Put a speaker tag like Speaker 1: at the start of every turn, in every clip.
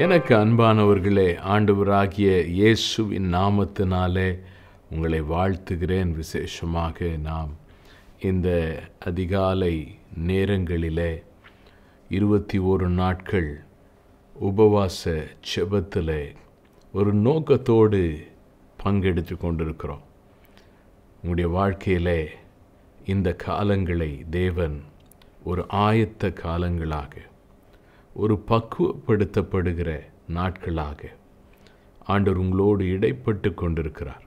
Speaker 1: எனக்கு அன்பானவர்களே ஆண்டவராகிய இயேசுவின் நாமத்தினாலே உங்களை வாழ்த்துகிறேன் விசேஷமாக நாம் இந்த அதிகாலை நேரங்களிலே இருபத்தி ஓரு நாட்கள் உபவாச செபத்தில் ஒரு நோக்கத்தோடு பங்கெடுத்து கொண்டிருக்கிறோம் உங்களுடைய வாழ்க்கையில் இந்த காலங்களை தேவன் ஒரு ஆயத்த காலங்களாக ஒரு பக்குவப்படுத்தப்படுகிற நாட்களாக ஆண்டவர் உங்களோடு இடைப்பட்டு கொண்டிருக்கிறார்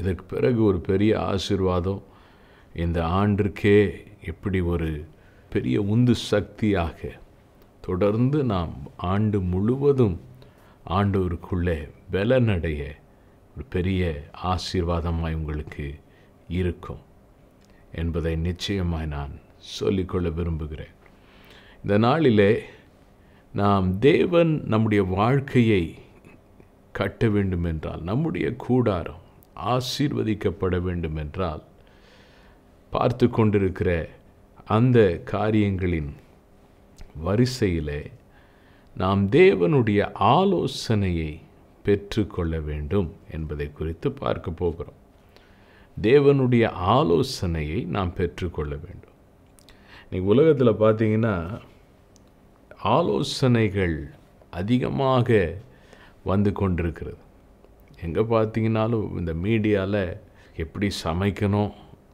Speaker 1: இதற்கு பிறகு ஒரு பெரிய ஆசிர்வாதம் இந்த ஆண்டிற்கே எப்படி ஒரு பெரிய உந்து சக்தியாக தொடர்ந்து நாம் ஆண்டு முழுவதும் ஆண்டவருக்குள்ளே பலனடைய ஒரு பெரிய ஆசீர்வாதமாய் உங்களுக்கு இருக்கும் என்பதை நிச்சயமாய் நான் சொல்லிக்கொள்ள விரும்புகிறேன் இந்த நாளிலே நாம் தேவன் நம்முடைய வாழ்க்கையை கட்ட வேண்டும் என்றால் நம்முடைய கூடாரம் ஆசீர்வதிக்கப்பட வேண்டும் என்றால் பார்த்து கொண்டிருக்கிற அந்த காரியங்களின் வரிசையிலே நாம் தேவனுடைய ஆலோசனையை பெற்றுக்கொள்ள வேண்டும் என்பதை குறித்து பார்க்க போகிறோம் தேவனுடைய ஆலோசனையை நாம் பெற்றுக்கொள்ள வேண்டும் இன்றைக்கி உலகத்தில் பார்த்தீங்கன்னா ஆலோசனைகள் அதிகமாக வந்து கொண்டிருக்கிறது எங்கே பார்த்தீங்கன்னாலும் இந்த மீடியாவில் எப்படி சமைக்கணும்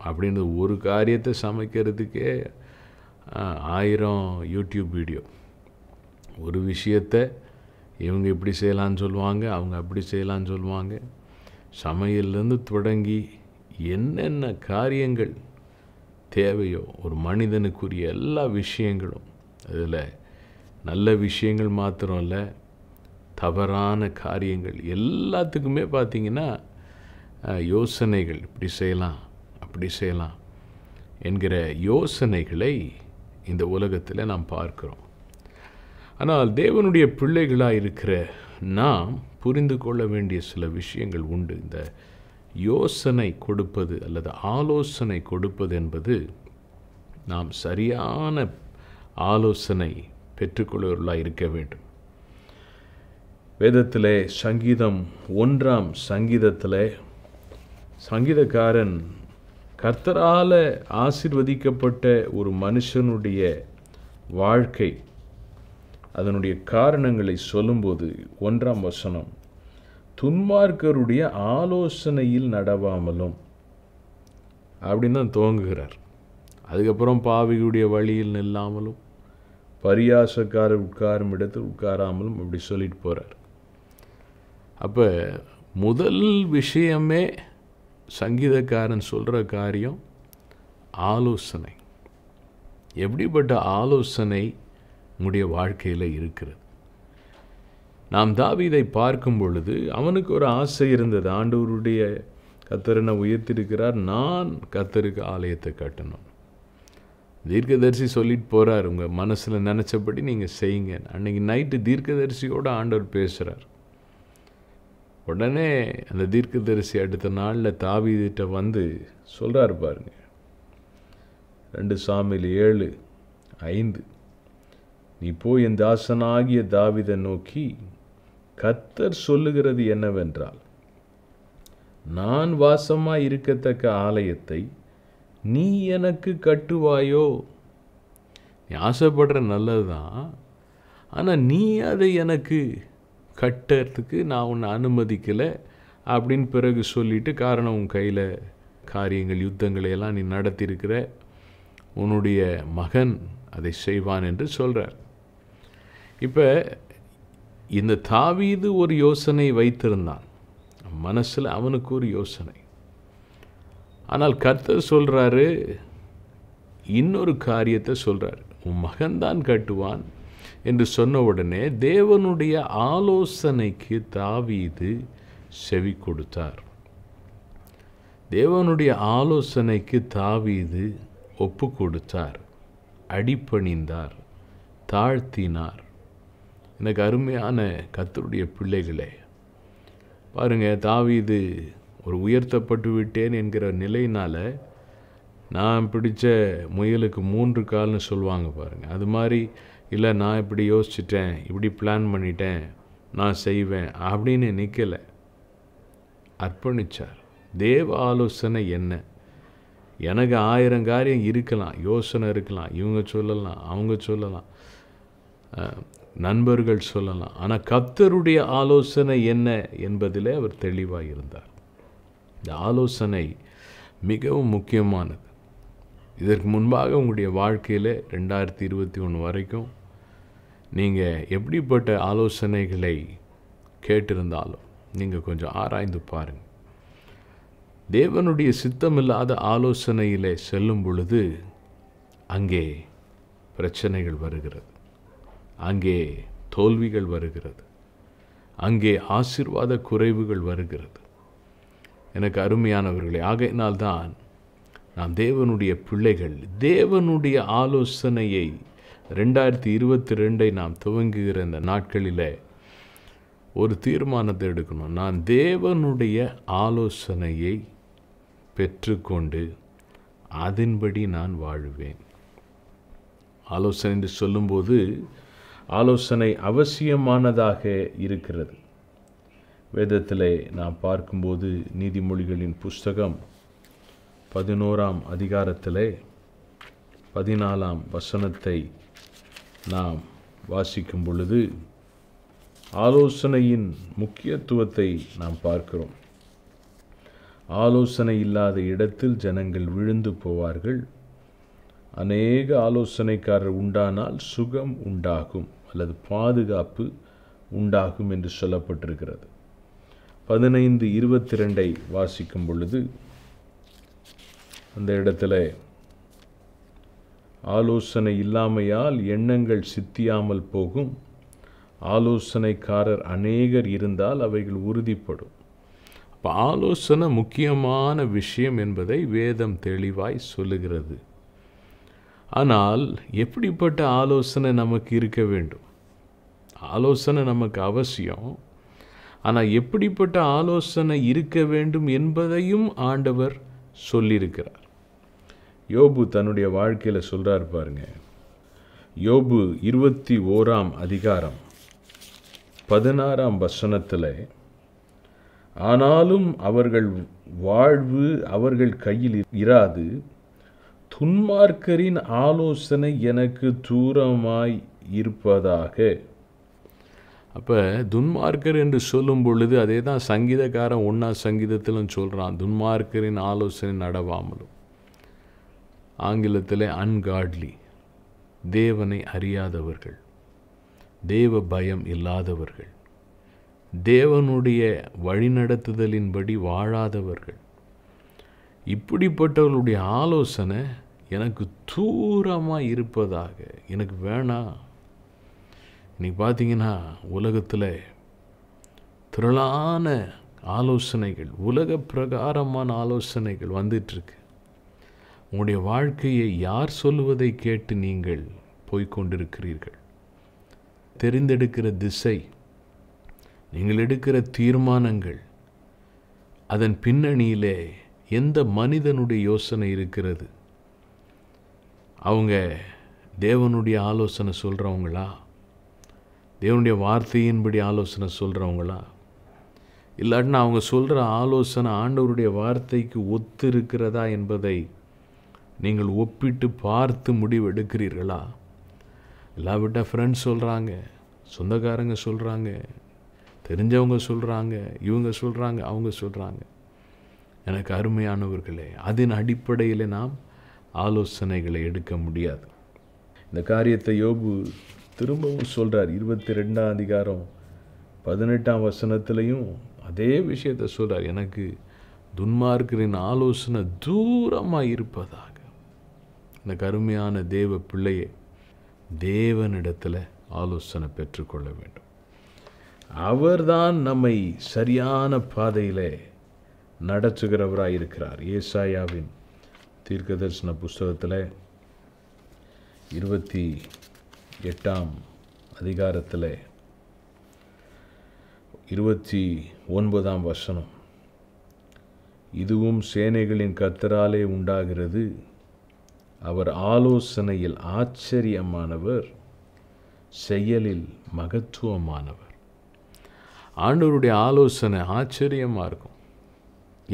Speaker 1: அப்படின்னு ஒரு காரியத்தை சமைக்கிறதுக்கே ஆயிரம் யூடியூப் வீடியோ ஒரு விஷயத்த இவங்க இப்படி செய்யலான்னு சொல்லுவாங்க அவங்க அப்படி செய்யலான்னு சொல்லுவாங்க சமையல்லேருந்து தொடங்கி என்னென்ன காரியங்கள் தேவையோ ஒரு மனிதனுக்குரிய எல்லா விஷயங்களும் அதில் நல்ல விஷயங்கள் மாத்திரம் இல்லை தவறான காரியங்கள் எல்லாத்துக்குமே பார்த்திங்கன்னா யோசனைகள் இப்படி செய்யலாம் அப்படி செய்யலாம் என்கிற யோசனைகளை இந்த உலகத்தில் நாம் பார்க்குறோம் ஆனால் தேவனுடைய பிள்ளைகளாக இருக்கிற நாம் புரிந்து கொள்ள வேண்டிய சில விஷயங்கள் உண்டு இந்த யோசனை கொடுப்பது அல்லது ஆலோசனை கொடுப்பது என்பது நாம் சரியான ஆலோசனை பெற்றுக்கொள்வர்களாக இருக்க வேண்டும் வேதத்திலே சங்கீதம் ஒன்றாம் சங்கீதத்தில் சங்கீதக்காரன் கர்த்தரால் ஆசிர்வதிக்கப்பட்ட ஒரு மனுஷனுடைய வாழ்க்கை அதனுடைய காரணங்களை சொல்லும்போது ஒன்றாம் வசனம் துன்மார்க்கருடைய ஆலோசனையில் நடவாமலும் அப்படின்னு தான் துவங்குகிறார் அதுக்கப்புறம் பாவிகளுடைய வழியில் நில்லாமலும் பரியாசக்காரர் உட்காரும் இடத்தில் உட்காராமலும் அப்படி சொல்லிட்டு போகிறார் அப்போ முதல் விஷயமே சங்கீதக்காரன் சொல்கிற காரியம் ஆலோசனை எப்படிப்பட்ட ஆலோசனை உங்களுடைய வாழ்க்கையில் இருக்கிறது நாம் தாவீதை பார்க்கும் பொழுது அவனுக்கு ஒரு ஆசை இருந்தது ஆண்டவருடைய கத்தரனை உயர்த்திருக்கிறார் நான் கத்தருக்கு ஆலயத்தை கட்டணும் தீர்க்கதரிசி சொல்லிட்டு போகிறார் உங்கள் மனசில் நினச்சபடி நீங்கள் செய்யுங்க அன்றைக்கி நைட்டு தீர்க்கதரிசியோடு ஆண்டவர் பேசுகிறார் உடனே அந்த தீர்க்கதரிசி அடுத்த நாளில் தாவிதிட்ட வந்து சொல்கிறார் பாருங்க ரெண்டு சாமியில் ஏழு ஐந்து நீ போய் என் தாசனாகிய தாவிதை நோக்கி கத்தர் சொல்லுகிறது என்னவென்றால் நான் வாசமாக இருக்கத்தக்க ஆலயத்தை நீ எனக்கு கட்டுவாயோ நீ ஆசைப்படுற நல்லது தான் ஆனால் நீ அதை எனக்கு கட்டுறதுக்கு நான் உன்னை அனுமதிக்கலை அப்படின்னு பிறகு சொல்லிவிட்டு காரணம் உன் கையில் காரியங்கள் யுத்தங்களை எல்லாம் நீ நடத்தியிருக்கிற உன்னுடைய மகன் அதை செய்வான் என்று சொல்கிறார் இப்போ இந்த தாவீது ஒரு யோசனை வைத்திருந்தான் மனசில் அவனுக்கு ஒரு யோசனை ஆனால் கர்த்தர் சொல்கிறாரு இன்னொரு காரியத்தை சொல்கிறார் உன் மகன்தான் கட்டுவான் என்று சொன்ன உடனே தேவனுடைய ஆலோசனைக்கு தாவீது செவி கொடுத்தார் தேவனுடைய ஆலோசனைக்கு தாவீது ஒப்பு கொடுத்தார் அடிப்பணிந்தார் தாழ்த்தினார் எனக்கு அருமையான கத்தருடைய பிள்ளைகளே பாருங்கள் தாவீது ஒரு உயர்த்தப்பட்டு விட்டேன் என்கிற நிலையினால் நான் பிடித்த முயலுக்கு மூன்று கால்னு சொல்லுவாங்க பாருங்கள் அது மாதிரி இல்லை நான் இப்படி யோசிச்சிட்டேன் இப்படி பிளான் பண்ணிட்டேன் நான் செய்வேன் அப்படின்னு நிற்கலை அர்ப்பணித்தார் தேவ ஆலோசனை என்ன எனக்கு ஆயிரம் காரியம் இருக்கலாம் யோசனை இருக்கலாம் இவங்க சொல்லலாம் அவங்க சொல்லலாம் நண்பர்கள் சொல்லலாம் ஆனால் கத்தருடைய ஆலோசனை என்ன என்பதில் அவர் தெளிவாக இருந்தார் இந்த ஆலோசனை மிகவும் முக்கியமானது இதற்கு முன்பாக உங்களுடைய வாழ்க்கையில் ரெண்டாயிரத்தி இருபத்தி ஒன்று வரைக்கும் நீங்கள் எப்படிப்பட்ட ஆலோசனைகளை கேட்டிருந்தாலும் நீங்கள் கொஞ்சம் ஆராய்ந்து பாருங்கள் தேவனுடைய சித்தமில்லாத ஆலோசனையில் செல்லும் பொழுது அங்கே பிரச்சனைகள் வருகிறது அங்கே தோல்விகள் வருகிறது அங்கே ஆசிர்வாத குறைவுகள் வருகிறது எனக்கு அருமையானவர்களே ஆகையினால்தான் நாம் தேவனுடைய பிள்ளைகள் தேவனுடைய ஆலோசனையை ரெண்டாயிரத்தி இருபத்தி ரெண்டை நாம் துவங்குகிற இந்த நாட்களில் ஒரு தீர்மானத்தை எடுக்கணும் நான் தேவனுடைய ஆலோசனையை பெற்றுக்கொண்டு அதன்படி நான் வாழுவேன் ஆலோசனை என்று சொல்லும்போது ஆலோசனை அவசியமானதாக இருக்கிறது வேதத்தில் நாம் பார்க்கும்போது நீதிமொழிகளின் புஸ்தகம் பதினோராம் அதிகாரத்தில் பதினாலாம் வசனத்தை நாம் வாசிக்கும் பொழுது ஆலோசனையின் முக்கியத்துவத்தை நாம் பார்க்கிறோம் ஆலோசனை இல்லாத இடத்தில் ஜனங்கள் விழுந்து போவார்கள் அநேக ஆலோசனைக்காரர் உண்டானால் சுகம் உண்டாகும் அல்லது பாதுகாப்பு உண்டாகும் என்று சொல்லப்பட்டிருக்கிறது பதினைந்து இருபத்தி ரெண்டை வாசிக்கும் பொழுது அந்த இடத்துல ஆலோசனை இல்லாமையால் எண்ணங்கள் சித்தியாமல் போகும் ஆலோசனைக்காரர் அநேகர் இருந்தால் அவைகள் உறுதிப்படும் இப்போ ஆலோசனை முக்கியமான விஷயம் என்பதை வேதம் தெளிவாய் சொல்லுகிறது ஆனால் எப்படிப்பட்ட ஆலோசனை நமக்கு இருக்க வேண்டும் ஆலோசனை நமக்கு அவசியம் ஆனால் எப்படிப்பட்ட ஆலோசனை இருக்க வேண்டும் என்பதையும் ஆண்டவர் சொல்லியிருக்கிறார் யோபு தன்னுடைய வாழ்க்கையில் சொல்கிறார் பாருங்க யோபு இருபத்தி ஓராம் அதிகாரம் பதினாறாம் வசனத்தில் ஆனாலும் அவர்கள் வாழ்வு அவர்கள் கையில் இராது துன்மார்க்கரின் ஆலோசனை எனக்கு தூரமாய் இருப்பதாக அப்போ துன்மார்க்கர் என்று சொல்லும் பொழுது அதே தான் சங்கீதக்காரன் ஒன்றா சங்கீதத்திலும் சொல்கிறான் துன்மார்க்கரின் ஆலோசனை நடவாமலும் ஆங்கிலத்தில் அன்காட்லி தேவனை அறியாதவர்கள் தேவ பயம் இல்லாதவர்கள் தேவனுடைய வழிநடத்துதலின்படி வாழாதவர்கள் இப்படிப்பட்டவர்களுடைய ஆலோசனை எனக்கு தூரமாக இருப்பதாக எனக்கு வேணாம் இன்றைக்கி பார்த்தீங்கன்னா உலகத்தில் திரளான ஆலோசனைகள் உலக பிரகாரமான ஆலோசனைகள் வந்துட்டுருக்கு உங்களுடைய வாழ்க்கையை யார் சொல்லுவதை கேட்டு நீங்கள் போய்கொண்டிருக்கிறீர்கள் தெரிந்தெடுக்கிற திசை நீங்கள் எடுக்கிற தீர்மானங்கள் அதன் பின்னணியிலே எந்த மனிதனுடைய யோசனை இருக்கிறது அவங்க தேவனுடைய ஆலோசனை சொல்கிறவங்களா தேவனுடைய வார்த்தையின்படி ஆலோசனை சொல்கிறவங்களா இல்லாட்டினா அவங்க சொல்கிற ஆலோசனை ஆண்டவருடைய வார்த்தைக்கு ஒத்து இருக்கிறதா என்பதை நீங்கள் ஒப்பிட்டு பார்த்து முடிவெடுக்கிறீர்களா இல்லாவிட்டால் ஃப்ரெண்ட்ஸ் சொல்கிறாங்க சொந்தக்காரங்க சொல்கிறாங்க தெரிஞ்சவங்க சொல்கிறாங்க இவங்க சொல்கிறாங்க அவங்க சொல்கிறாங்க எனக்கு அருமையானவர்களே அதன் அடிப்படையில் நாம் ஆலோசனைகளை எடுக்க முடியாது இந்த காரியத்தை யோபு திரும்பவும் சொல்கிறார் இருபத்தி ரெண்டாம் அதிகாரம் பதினெட்டாம் வசனத்திலையும் அதே விஷயத்த சொல்கிறார் எனக்கு துன்மார்க்கரின் ஆலோசனை தூரமாக இருப்பதாக இந்த கருமையான தேவ பிள்ளையை தேவனிடத்தில் ஆலோசனை பெற்றுக்கொள்ள வேண்டும் அவர்தான் நம்மை சரியான பாதையில் நடத்துகிறவராக இருக்கிறார் ஏசாயாவின் தீர்க்கதர்சன புஸ்தகத்தில் இருபத்தி எட்டாம் அதிகாரத்தில் இருபத்தி ஒன்பதாம் வசனம் இதுவும் சேனைகளின் கத்தராலே உண்டாகிறது அவர் ஆலோசனையில் ஆச்சரியமானவர் செயலில் மகத்துவமானவர் ஆண்டவருடைய ஆலோசனை ஆச்சரியமாக இருக்கும்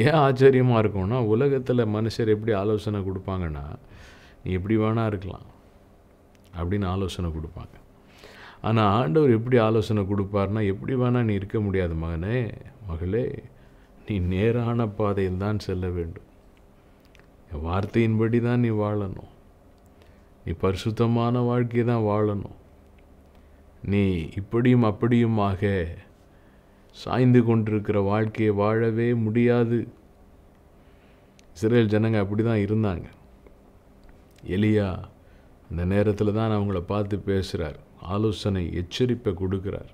Speaker 1: ஏன் ஆச்சரியமாக இருக்கும்னா உலகத்தில் மனுஷர் எப்படி ஆலோசனை கொடுப்பாங்கன்னா நீ எப்படி வேணா இருக்கலாம் அப்படின்னு ஆலோசனை கொடுப்பாங்க ஆனால் ஆண்டவர் எப்படி ஆலோசனை கொடுப்பார்னா எப்படி வேணால் நீ இருக்க முடியாது மகனே மகளே நீ நேரான பாதையில் தான் செல்ல வேண்டும் என் வார்த்தையின்படி தான் நீ வாழணும் நீ பரிசுத்தமான வாழ்க்கையை தான் வாழணும் நீ இப்படியும் அப்படியுமாக சாய்ந்து கொண்டிருக்கிற வாழ்க்கையை வாழவே முடியாது இஸ்ரேல் ஜனங்கள் அப்படி தான் இருந்தாங்க எலியா அந்த நேரத்தில் தான் அவங்கள பார்த்து பேசுகிறார் ஆலோசனை எச்சரிப்பை கொடுக்கிறார்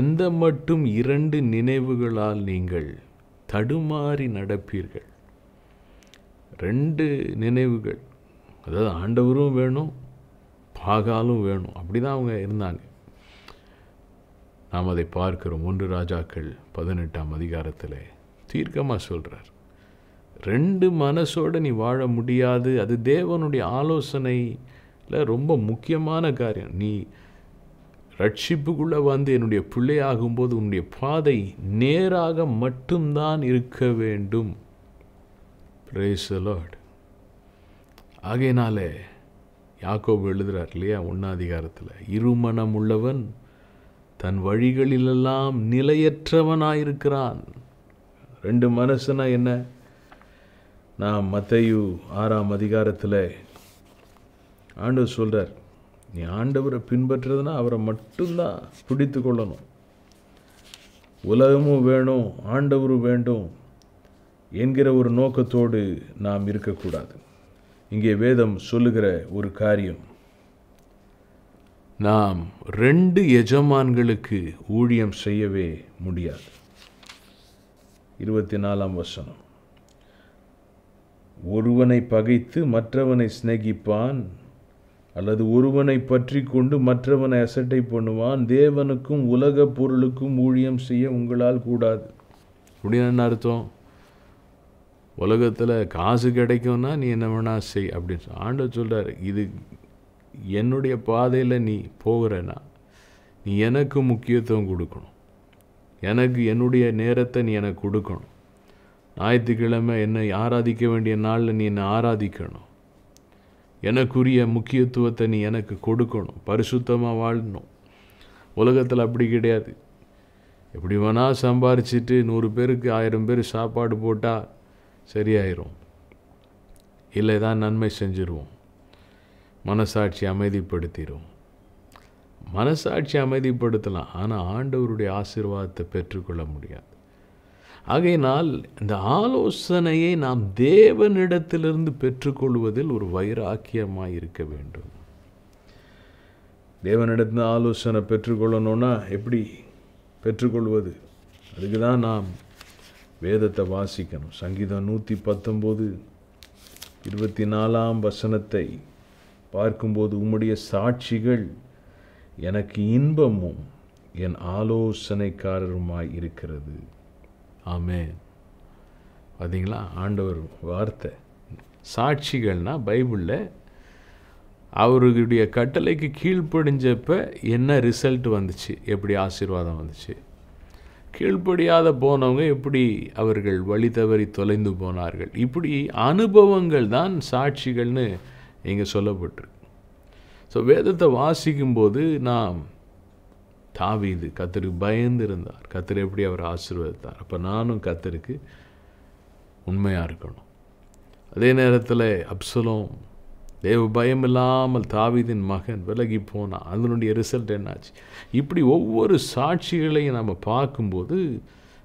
Speaker 1: எந்த மட்டும் இரண்டு நினைவுகளால் நீங்கள் தடுமாறி நடப்பீர்கள் ரெண்டு நினைவுகள் அதாவது ஆண்டவரும் வேணும் பாகாலும் வேணும் அப்படி தான் அவங்க இருந்தாங்க நாம் அதை பார்க்கிறோம் ஒன்று ராஜாக்கள் பதினெட்டாம் அதிகாரத்தில் தீர்க்கமாக சொல்கிறார் ரெண்டு மனசோடு நீ வாழ முடியாது அது தேவனுடைய ஆலோசனையில் ரொம்ப முக்கியமான காரியம் நீ ரட்சிப்புக்குள்ளே வந்து என்னுடைய பிள்ளையாகும்போது உன்னுடைய பாதை நேராக மட்டும்தான் இருக்க வேண்டும் பிரேசலாட் ஆகையினாலே யாக்கோபு எழுதுகிறார் இல்லையா உண்ணாதிகாரத்தில் இருமணம் உள்ளவன் தன் வழிகளிலெல்லாம் நிலையற்றவனாயிருக்கிறான் ரெண்டு மனசுனா என்ன நான் மத்தையு ஆறாம் அதிகாரத்தில் ஆண்டவர் சொல்கிறார் நீ ஆண்டவரை பின்பற்றுறதுனா அவரை மட்டும்தான் பிடித்து கொள்ளணும் உலகமும் வேணும் ஆண்டவரும் வேண்டும் என்கிற ஒரு நோக்கத்தோடு நாம் இருக்கக்கூடாது இங்கே வேதம் சொல்லுகிற ஒரு காரியம் நாம் ரெண்டு எஜமான்களுக்கு ஊழியம் செய்யவே முடியாது இருபத்தி நாலாம் வசனம் ஒருவனை பகைத்து மற்றவனை சிநேகிப்பான் அல்லது ஒருவனை பற்றி கொண்டு மற்றவனை அசட்டை பண்ணுவான் தேவனுக்கும் உலக பொருளுக்கும் ஊழியம் செய்ய உங்களால் கூடாது அப்படின்னு என்ன அர்த்தம் உலகத்தில் காசு கிடைக்கும்னா நீ என்ன வேணால் செய் அப்படின்னு ஆண்ட சொல்கிறார் இது என்னுடைய பாதையில் நீ போகிறனா நீ எனக்கு முக்கியத்துவம் கொடுக்கணும் எனக்கு என்னுடைய நேரத்தை நீ எனக்கு கொடுக்கணும் ஞாயிற்றுக்கிழமை என்னை ஆராதிக்க வேண்டிய நாளில் நீ என்னை ஆராதிக்கணும் எனக்குரிய முக்கியத்துவத்தை நீ எனக்கு கொடுக்கணும் பரிசுத்தமாக வாழணும் உலகத்தில் அப்படி கிடையாது எப்படி வேணால் சம்பாரிச்சிட்டு நூறு பேருக்கு ஆயிரம் பேர் சாப்பாடு போட்டால் சரியாயிரும் இல்லை தான் நன்மை செஞ்சிருவோம் மனசாட்சி அமைதிப்படுத்திடும் மனசாட்சி அமைதிப்படுத்தலாம் ஆனால் ஆண்டவருடைய ஆசீர்வாதத்தை பெற்றுக்கொள்ள முடியாது ஆகையினால் இந்த ஆலோசனையை நாம் தேவனிடத்திலிருந்து பெற்றுக்கொள்வதில் ஒரு வைராக்கியமாக இருக்க வேண்டும் தேவனிடத்தில் ஆலோசனை பெற்றுக்கொள்ளணும்னா எப்படி பெற்றுக்கொள்வது அதுக்கு தான் நாம் வேதத்தை வாசிக்கணும் சங்கீதம் நூற்றி பத்தொம்போது இருபத்தி நாலாம் வசனத்தை பார்க்கும்போது உம்முடைய சாட்சிகள் எனக்கு இன்பமும் என் ஆலோசனைக்காரருமாய் இருக்கிறது ஆமே பார்த்தீங்களா ஆண்டவர் வார்த்தை சாட்சிகள்னா பைபிளில் அவருடைய கட்டளைக்கு கீழ்ப்படிஞ்சப்போ என்ன ரிசல்ட் வந்துச்சு எப்படி ஆசீர்வாதம் வந்துச்சு கீழ்ப்படியாத போனவங்க எப்படி அவர்கள் வழி தவறி தொலைந்து போனார்கள் இப்படி அனுபவங்கள் தான் சாட்சிகள்னு இங்கே சொல்லப்பட்டிருக்கு ஸோ வேதத்தை வாசிக்கும்போது நான் தாவீது கத்தருக்கு பயந்து இருந்தார் கத்தர் எப்படி அவர் ஆசீர்வதித்தார் அப்போ நானும் கத்தருக்கு உண்மையாக இருக்கணும் அதே நேரத்தில் அப்சலோம் தேவ பயம் இல்லாமல் தாவிதின் மகன் விலகி போனான் அதனுடைய ரிசல்ட் என்னாச்சு இப்படி ஒவ்வொரு சாட்சிகளையும் நம்ம பார்க்கும்போது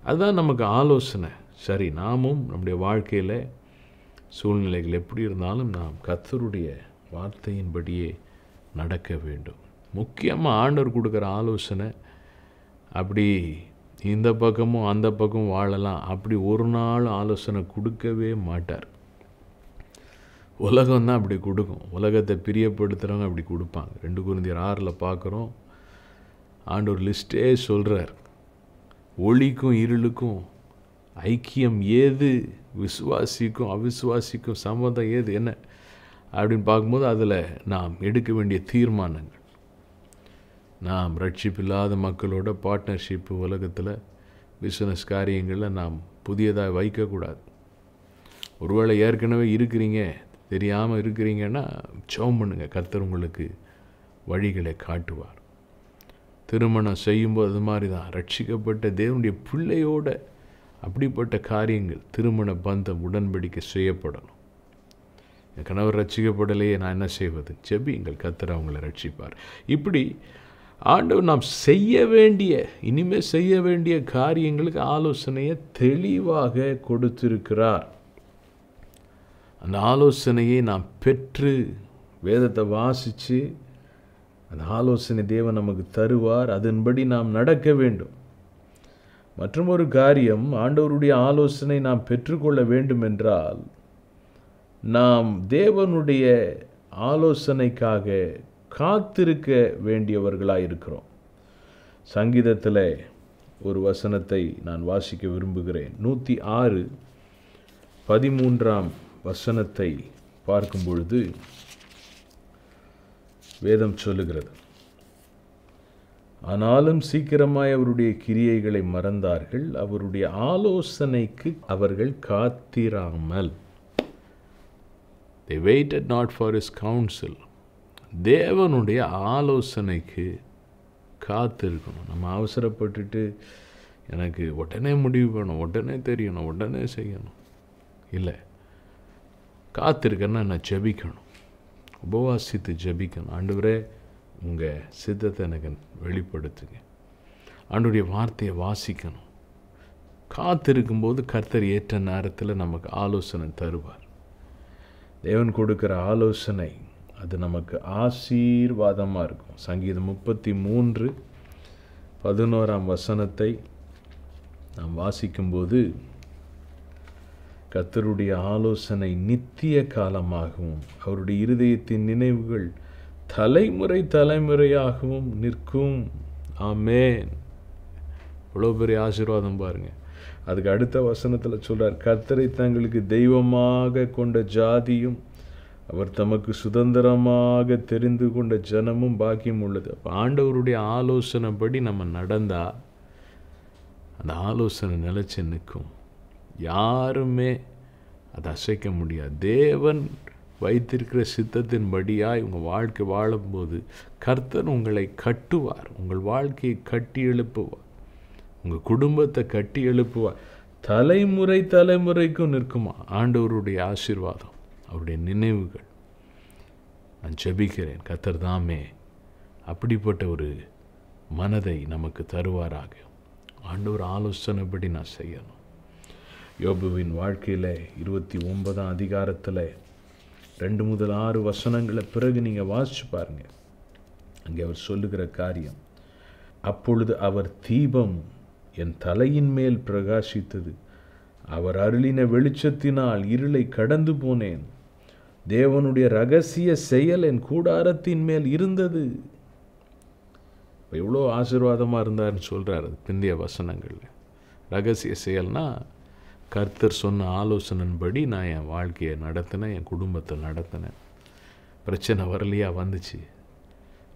Speaker 1: அதுதான் நமக்கு ஆலோசனை சரி நாமும் நம்முடைய வாழ்க்கையில் சூழ்நிலைகள் எப்படி இருந்தாலும் நாம் கத்தருடைய வார்த்தையின்படியே நடக்க வேண்டும் முக்கியமாக ஆண்டவர் கொடுக்குற ஆலோசனை அப்படி இந்த பக்கமும் அந்த பக்கமும் வாழலாம் அப்படி ஒரு நாள் ஆலோசனை கொடுக்கவே மாட்டார் உலகம் தான் அப்படி கொடுக்கும் உலகத்தை பிரியப்படுத்துகிறவங்க அப்படி கொடுப்பாங்க ரெண்டு குருந்தியர் ஆறில் பார்க்குறோம் ஆண்டவர் லிஸ்ட்டே சொல்கிறார் ஒளிக்கும் இருளுக்கும் ஐக்கியம் ஏது விசுவாசிக்கும் அவிசுவாசிக்கும் சம்மந்தம் ஏது என்ன அப்படின்னு பார்க்கும்போது அதில் நாம் எடுக்க வேண்டிய தீர்மானங்கள் நாம் ரட்சிப்பில்லாத மக்களோட பார்ட்னர்ஷிப் உலகத்தில் பிஸ்னஸ் காரியங்களில் நாம் புதியதாக வைக்கக்கூடாது ஒருவேளை ஏற்கனவே இருக்கிறீங்க தெரியாமல் இருக்கிறீங்கன்னா சோம் பண்ணுங்கள் கர்த்தர் உங்களுக்கு வழிகளை காட்டுவார் திருமணம் செய்யும்போது அது மாதிரி தான் ரட்சிக்கப்பட்ட தேவனுடைய பிள்ளையோட அப்படிப்பட்ட காரியங்கள் திருமண பந்தம் உடன்படிக்கை செய்யப்படணும் என் கணவர் ரட்சிக்கப்படலையே நான் என்ன செய்வது செபி எங்கள் கத்தர் அவங்கள ரட்சிப்பார் இப்படி ஆண்டவர் நாம் செய்ய வேண்டிய இனிமேல் செய்ய வேண்டிய காரியங்களுக்கு ஆலோசனையை தெளிவாக கொடுத்திருக்கிறார் அந்த ஆலோசனையை நாம் பெற்று வேதத்தை வாசித்து அந்த ஆலோசனை தேவன் நமக்கு தருவார் அதன்படி நாம் நடக்க வேண்டும் மற்றும் ஒரு காரியம் ஆண்டவருடைய ஆலோசனை நாம் பெற்றுக்கொள்ள வேண்டும் என்றால் நாம் தேவனுடைய ஆலோசனைக்காக காத்திருக்க வேண்டியவர்களாக இருக்கிறோம் சங்கீதத்தில் ஒரு வசனத்தை நான் வாசிக்க விரும்புகிறேன் நூற்றி ஆறு பதிமூன்றாம் வசனத்தை பார்க்கும் பொழுது வேதம் சொல்லுகிறது ஆனாலும் சீக்கிரமாய் அவருடைய கிரியைகளை மறந்தார்கள் அவருடைய ஆலோசனைக்கு அவர்கள் காத்திராமல் they waited not for his counsel தேவனுடைய ஆலோசனைக்கு காத்திருக்கணும் நம்ம அவசரப்பட்டுட்டு எனக்கு உடனே முடிவு பண்ணணும் உடனே தெரியணும் உடனே செய்யணும் இல்லை காத்திருக்கேன்னா நான் ஜபிக்கணும் உபவாசித்து ஜபிக்கணும் ஆண்டவரே உங்கள் சித்தத்தை எனக்கு வெளிப்படுத்துங்க ஆண்டுடைய வார்த்தையை வாசிக்கணும் காத்திருக்கும்போது கர்த்தர் ஏற்ற நேரத்தில் நமக்கு ஆலோசனை தருவார் தேவன் கொடுக்குற ஆலோசனை அது நமக்கு ஆசீர்வாதமாக இருக்கும் சங்கீதம் முப்பத்தி மூன்று பதினோராம் வசனத்தை நாம் வாசிக்கும்போது கத்தருடைய ஆலோசனை நித்திய காலமாகவும் அவருடைய இருதயத்தின் நினைவுகள் தலைமுறை தலைமுறையாகவும் நிற்கும் ஆமே இவ்வளோ பெரிய ஆசீர்வாதம் பாருங்கள் அதுக்கு அடுத்த வசனத்தில் சொல்கிறார் கர்த்தரை தங்களுக்கு தெய்வமாக கொண்ட ஜாதியும் அவர் தமக்கு சுதந்திரமாக தெரிந்து கொண்ட ஜனமும் பாக்கியம் உள்ளது அப்போ ஆண்டவருடைய ஆலோசனைப்படி நம்ம நடந்தால் அந்த ஆலோசனை நிலச்சி நிற்கும் யாருமே அதை அசைக்க முடியாது தேவன் வைத்திருக்கிற சித்தத்தின் படியாக இவங்க வாழ்க்கை வாழும்போது கர்த்தர் உங்களை கட்டுவார் உங்கள் வாழ்க்கையை கட்டி எழுப்புவார் உங்கள் குடும்பத்தை கட்டி எழுப்புவார் தலைமுறை தலைமுறைக்கும் நிற்குமா ஆண்டவருடைய ஆசீர்வாதம் அவருடைய நினைவுகள் நான் ஜெபிக்கிறேன் கத்தர் தாமே அப்படிப்பட்ட ஒரு மனதை நமக்கு தருவாராக ஆண்டவர் ஆலோசனைப்படி நான் செய்யணும் யோபுவின் வாழ்க்கையில் இருபத்தி ஒன்பதாம் அதிகாரத்தில் ரெண்டு முதல் ஆறு வசனங்களை பிறகு நீங்கள் வாசித்து பாருங்கள் அங்கே அவர் சொல்லுகிற காரியம் அப்பொழுது அவர் தீபம் என் தலையின் மேல் பிரகாசித்தது அவர் அருளின வெளிச்சத்தினால் இருளை கடந்து போனேன் தேவனுடைய ரகசிய செயல் என் கூடாரத்தின் மேல் இருந்தது எவ்வளோ ஆசீர்வாதமாக இருந்தார்னு சொல்கிறார் அது பிந்தைய வசனங்களில் ரகசிய செயல்னால் கர்த்தர் சொன்ன ஆலோசனைன்படி நான் என் வாழ்க்கையை நடத்தினேன் என் குடும்பத்தை நடத்தினேன் பிரச்சனை வரலையா வந்துச்சு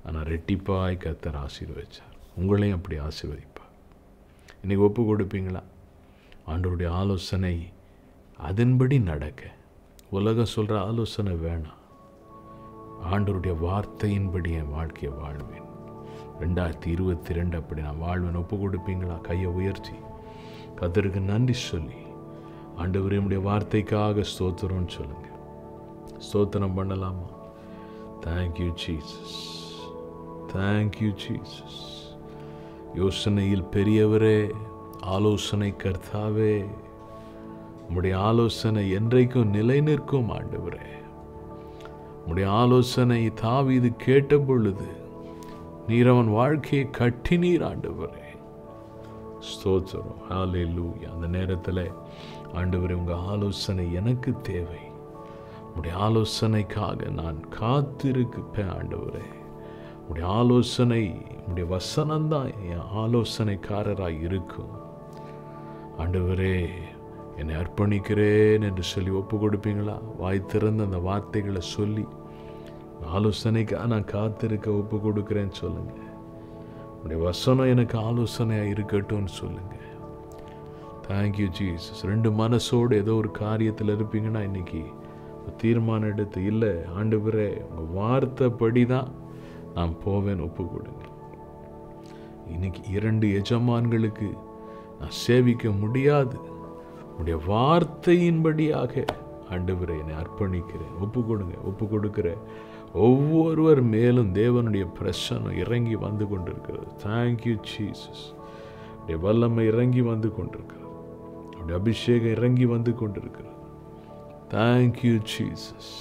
Speaker 1: ஆனால் ரெட்டிப்பாய் கர்த்தர் ஆசீர்வதிச்சார் உங்களையும் அப்படி ஆசீர்வதிப்பார் இன்றைக்கி ஒப்பு கொடுப்பீங்களா ஆண்டோருடைய ஆலோசனை அதன்படி நடக்க உலக சொல்கிற ஆலோசனை வேணாம் ஆண்டவருடைய வார்த்தையின்படி என் வாழ்க்கையை வாழ்வேன் ரெண்டாயிரத்தி இருபத்தி ரெண்டு அப்படி நான் வாழ்வேன் ஒப்பு கொடுப்பீங்களா கையை உயர்த்தி கதருக்கு நன்றி சொல்லி ஆண்டவர் என்னுடைய வார்த்தைக்காக ஸ்தோத்திரம்னு சொல்லுங்கள் ஸ்தோத்திரம் பண்ணலாமா தேங்க்யூ சீசஸ் தேங்க்யூ சீசஸ் யோசனையில் பெரியவரே ஆலோசனை கர்த்தாவே உம்முடைய ஆலோசனை என்றைக்கும் நிலை நிற்கும் ஆண்டவரே உம்முடைய ஆலோசனை தாவீது கேட்ட பொழுது நீர் அவன் வாழ்க்கையை கட்டி நீர் ஆண்டவரே ஸ்தோத்திரம் ஹாலே லூயா அந்த நேரத்தில் ஆண்டவரே உங்கள் ஆலோசனை எனக்கு தேவை உடைய ஆலோசனைக்காக நான் காத்திருப்பேன் ஆண்டவரே உடைய ஆலோசனை உடைய வசனம்தான் என் ஆலோசனைக்காரராக இருக்கும் ஆண்டவரே என்னை அர்ப்பணிக்கிறேன் என்று சொல்லி ஒப்பு கொடுப்பீங்களா வாய் திறந்து அந்த வார்த்தைகளை சொல்லி ஆலோசனைக்காக நான் காத்திருக்க ஒப்பு கொடுக்குறேன்னு சொல்லுங்க உடைய வசனம் எனக்கு ஆலோசனையாக இருக்கட்டும்னு சொல்லுங்க தேங்க்யூ ஜீசஸ் ரெண்டு மனசோடு ஏதோ ஒரு காரியத்தில் இருப்பீங்கன்னா இன்னைக்கு தீர்மானம் எடுத்து இல்லை ஆண்டு பிறே உங்கள் வார்த்தைப்படி தான் நான் போவேன் ஒப்பு கொடுங்க இன்னைக்கு இரண்டு எஜமான்களுக்கு நான் சேவிக்க முடியாது உடைய வார்த்தையின்படியாக ஆண்டவரை என்னை அர்ப்பணிக்கிறேன் ஒப்பு கொடுங்க ஒப்பு கொடுக்குற ஒவ்வொருவர் மேலும் தேவனுடைய பிரசனம் இறங்கி வந்து கொண்டிருக்கிறது தேங்க்யூ சீசஸ் வல்லமை இறங்கி வந்து கொண்டிருக்கிறது அப்படி அபிஷேகம் இறங்கி வந்து கொண்டிருக்கிறது தேங்க்யூ சீசஸ்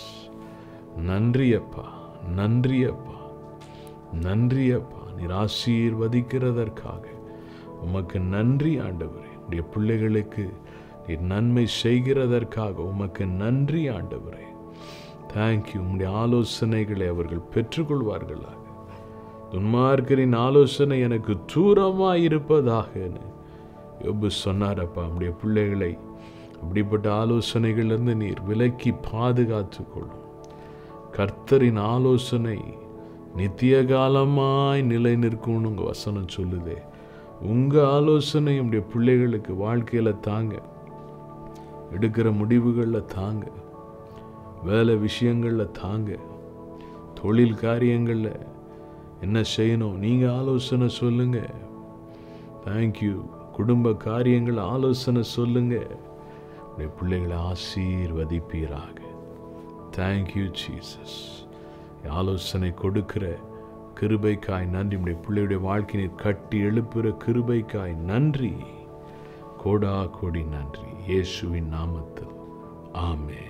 Speaker 1: நன்றி அப்பா நன்றி அப்பா நன்றி அப்பா நீர் ஆசீர்வதிக்கிறதற்காக உமக்கு நன்றி ஆண்டவரே உடைய பிள்ளைகளுக்கு நன்மை செய்கிறதற்காக உமக்கு நன்றி ஆண்டவரே தேங்க்யூ உங்களுடைய ஆலோசனைகளை அவர்கள் பெற்றுக்கொள்வார்களாக துன்மார்க்கரின் ஆலோசனை எனக்கு தூரமாக இருப்பதாக எப்பு சொன்னாரப்பா நம்முடைய பிள்ளைகளை அப்படிப்பட்ட ஆலோசனைகளிலிருந்து நீர் விலக்கி பாதுகாத்து கொள்ளும் கர்த்தரின் ஆலோசனை நித்திய காலமாய் நிலை நிற்கும்னு உங்கள் வசனம் சொல்லுதே உங்கள் ஆலோசனை உடைய பிள்ளைகளுக்கு வாழ்க்கையில் தாங்க எடுக்கிற முடிவுகளில் தாங்க வேலை விஷயங்களில் தாங்க தொழில் காரியங்களில் என்ன செய்யணும் நீங்கள் ஆலோசனை சொல்லுங்கள் தேங்க்யூ குடும்ப காரியங்கள் ஆலோசனை சொல்லுங்கள் உடைய பிள்ளைகளை ஆசீர்வதிப்பீராக தேங்க்யூ ஜீசஸ் ஆலோசனை கொடுக்கிற கிருபைக்காய் நன்றி உடைய பிள்ளையுடைய வாழ்க்கையை கட்டி எழுப்புகிற கிருபைக்காய் நன்றி கோடா கோடி நன்றி இயேசுவின் நாமத்தில் ஆமே